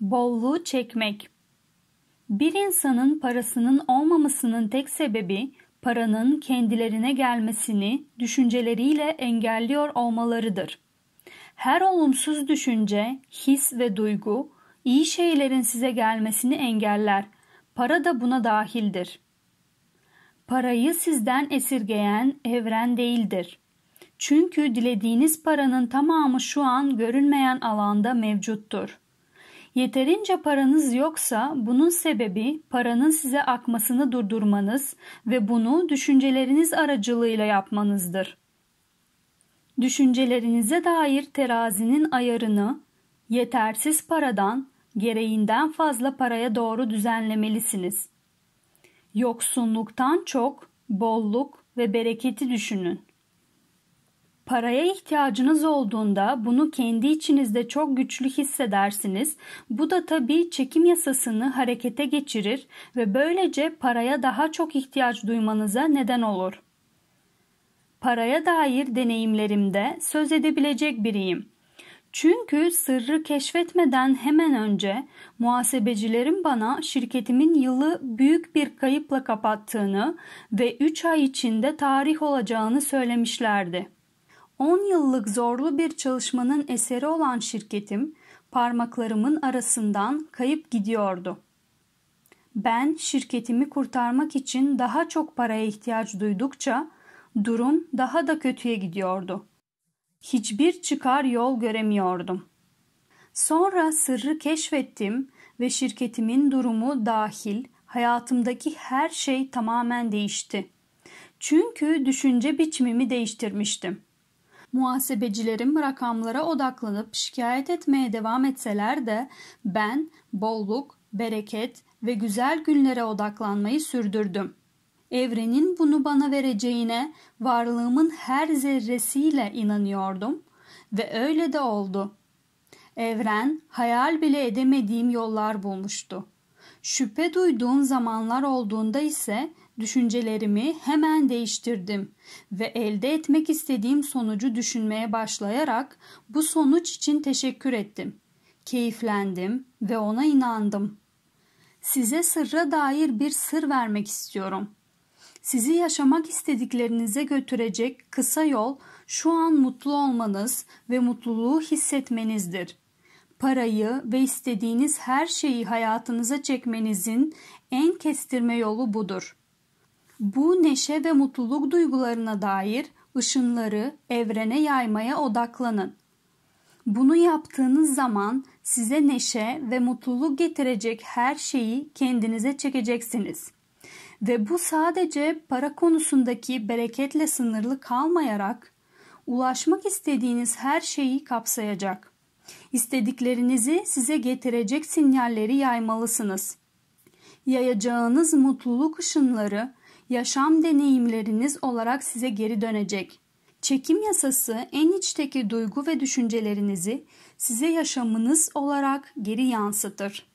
Bolluğu çekmek. Bir insanın parasının olmamasının tek sebebi paranın kendilerine gelmesini düşünceleriyle engelliyor olmalarıdır. Her olumsuz düşünce, his ve duygu iyi şeylerin size gelmesini engeller. Para da buna dahildir. Parayı sizden esirgeyen evren değildir. Çünkü dilediğiniz paranın tamamı şu an görünmeyen alanda mevcuttur. Yeterince paranız yoksa bunun sebebi paranın size akmasını durdurmanız ve bunu düşünceleriniz aracılığıyla yapmanızdır. Düşüncelerinize dair terazinin ayarını yetersiz paradan gereğinden fazla paraya doğru düzenlemelisiniz. Yoksunluktan çok bolluk ve bereketi düşünün. Paraya ihtiyacınız olduğunda bunu kendi içinizde çok güçlü hissedersiniz. Bu da tabii çekim yasasını harekete geçirir ve böylece paraya daha çok ihtiyaç duymanıza neden olur. Paraya dair deneyimlerimde söz edebilecek biriyim. Çünkü sırrı keşfetmeden hemen önce muhasebecilerim bana şirketimin yılı büyük bir kayıpla kapattığını ve 3 ay içinde tarih olacağını söylemişlerdi. 10 yıllık zorlu bir çalışmanın eseri olan şirketim parmaklarımın arasından kayıp gidiyordu. Ben şirketimi kurtarmak için daha çok paraya ihtiyaç duydukça durum daha da kötüye gidiyordu. Hiçbir çıkar yol göremiyordum. Sonra sırrı keşfettim ve şirketimin durumu dahil hayatımdaki her şey tamamen değişti. Çünkü düşünce biçimimi değiştirmiştim. Muhasebecilerim rakamlara odaklanıp şikayet etmeye devam etseler de ben bolluk, bereket ve güzel günlere odaklanmayı sürdürdüm. Evrenin bunu bana vereceğine varlığımın her zerresiyle inanıyordum ve öyle de oldu. Evren hayal bile edemediğim yollar bulmuştu. Şüphe duyduğum zamanlar olduğunda ise düşüncelerimi hemen değiştirdim ve elde etmek istediğim sonucu düşünmeye başlayarak bu sonuç için teşekkür ettim. Keyiflendim ve ona inandım. Size sırra dair bir sır vermek istiyorum. Sizi yaşamak istediklerinize götürecek kısa yol şu an mutlu olmanız ve mutluluğu hissetmenizdir.'' parayı ve istediğiniz her şeyi hayatınıza çekmenizin en kestirme yolu budur. Bu neşe ve mutluluk duygularına dair ışınları evrene yaymaya odaklanın. Bunu yaptığınız zaman size neşe ve mutluluk getirecek her şeyi kendinize çekeceksiniz. Ve bu sadece para konusundaki bereketle sınırlı kalmayarak ulaşmak istediğiniz her şeyi kapsayacak. İstediklerinizi size getirecek sinyalleri yaymalısınız. Yayacağınız mutluluk ışınları yaşam deneyimleriniz olarak size geri dönecek. Çekim yasası en içteki duygu ve düşüncelerinizi size yaşamınız olarak geri yansıtır.